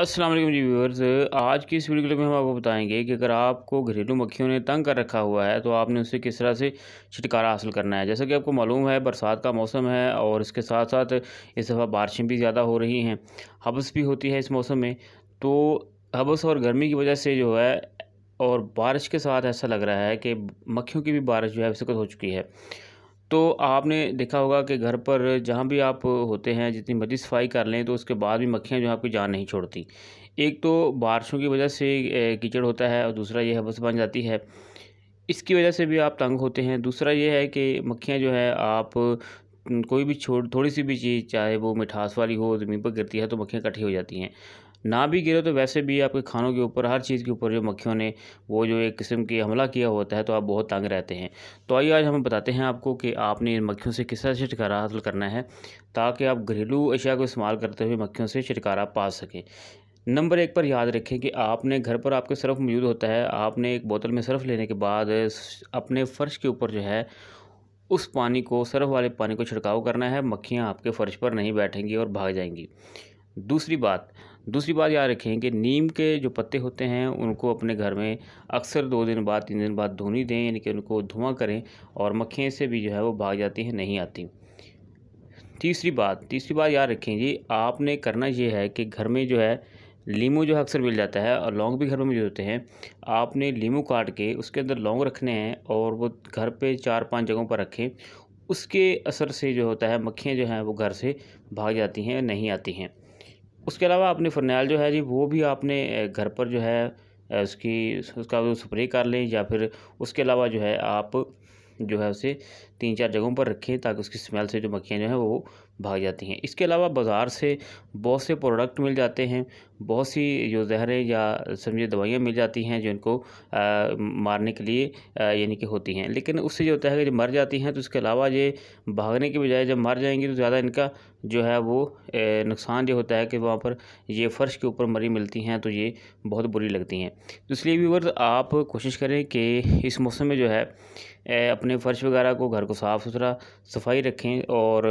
असलम जी viewers आज की इस वीडियो में हम आपको बताएंगे कि अगर आपको घरेलू मक्खियों ने तंग कर रखा हुआ है तो आपने उससे किस तरह से छुटकारा हासिल करना है जैसा कि आपको मालूम है बरसात का मौसम है और इसके साथ साथ इस दफ़ा बारिशें भी ज़्यादा हो रही हैं हबस भी होती है इस मौसम में तो हबस और गर्मी की वजह से जो है और बारिश के साथ ऐसा लग रहा है कि मक्खियों की भी बारिश जो है विकसित हो चुकी है तो आपने देखा होगा कि घर पर जहाँ भी आप होते हैं जितनी मर्जी सफाई कर लें तो उसके बाद भी मक्खियाँ जो आपकी जान नहीं छोड़ती एक तो बारिशों की वजह से कीचड़ होता है और दूसरा यह हबस बन जाती है इसकी वजह से भी आप तंग होते हैं दूसरा ये है कि मक्खियाँ जो है आप कोई भी छोड़ थोड़ी सी भी चीज़ चाहे वो मिठास वाली हो ज़मीन पर गिरती है तो मक्खियाँ इकट्ठी हो जाती हैं ना भी गिरे तो वैसे भी आपके खानों के ऊपर हर चीज़ के ऊपर जो मक्खियों ने वो जो एक किस्म की हमला किया होता है तो आप बहुत तंग रहते हैं तो आइए आज हम बताते हैं आपको कि आपने इन मक्खियों से किस तरह से छुटकारा हासिल करना है ताकि आप घरेलू अशिया को इस्तेमाल करते हुए मक्खियों से छुटकारा पा सकें नंबर एक पर याद रखें कि आपने घर पर आपके सर्फ मौजूद होता है आपने एक बोतल में सर्फ लेने के बाद अपने फ़र्श के ऊपर जो है उस पानी को सर्फ वाले पानी को छिड़काव करना है मक्खियाँ आपके फ़र्श पर नहीं बैठेंगी और भाग जाएंगी दूसरी बात दूसरी बात याद रखें कि नीम के जो पत्ते होते हैं उनको अपने घर में अक्सर दो दिन बाद तीन दिन बाद धोनी दें यानी कि उनको धुआं करें और मक्खियों से भी जो है वो भाग जाती हैं नहीं आती तीसरी बात तीसरी बात याद रखें जी आपने करना ये है कि घर में जो है लीमू जो है अक्सर मिल जाता है और लौंग भी घर में मिल हैं आपने लीमू काट के उसके अंदर लौंग रखने हैं और वो घर पे चार पांच जगहों पर रखें उसके असर से जो होता है मक्खियाँ जो हैं वो घर से भाग जाती हैं नहीं आती हैं उसके अलावा अपनी फरनैल जो है जी वो भी आपने घर पर जो है उसकी उसका स्प्रे कर लें या फिर उसके अलावा जो है आप जो है उसे तीन चार जगहों पर रखें ताकि उसकी स्मेल से जो मक्खियाँ जो हैं वो भाग जाती हैं इसके अलावा बाज़ार से बहुत से प्रोडक्ट मिल जाते हैं बहुत सी जो जहरें या समझिए दवाइयाँ मिल जाती हैं जो इनको आ, मारने के लिए यानी कि होती हैं लेकिन उससे जो होता है कि जब मर जाती हैं तो उसके अलावा ये भागने के बजाय जब मर जाएंगी तो ज़्यादा इनका जो है वो नुकसान जो होता है कि वहाँ पर ये फ़र्श के ऊपर मरी मिलती हैं तो ये बहुत बुरी लगती हैं तो इसलिए भी आप कोशिश करें कि इस मौसम में जो है अपने फ़र्श वगैरह को घर को साफ़ सुथरा सफाई रखें और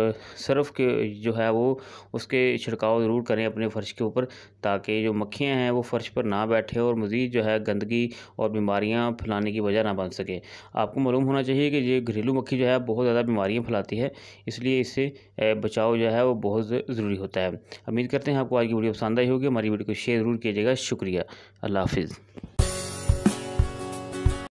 सर्फ के जो है वो उसके छिड़काव ज़रूर करें अपने फ़र्श के ऊपर ताकि ताकि जो मक्खियाँ हैं वो फ़र्श पर ना बैठे और मज़ीद जो है गंदगी और बीमारियाँ फैलाने की वजह ना बन सके आपको मालूम होना चाहिए कि ये घरेलू मक्खी जो है बहुत ज़्यादा बीमारियाँ फैलाती है इसलिए इससे बचाव जो है वो बहुत ज़रूरी होता है उम्मीद करते हैं आपको आज की वीडियो पसंद आई होगी हमारी वीडियो को शेयर ज़रूर कीजिएगा शुक्रिया अल्लाह हाफिज़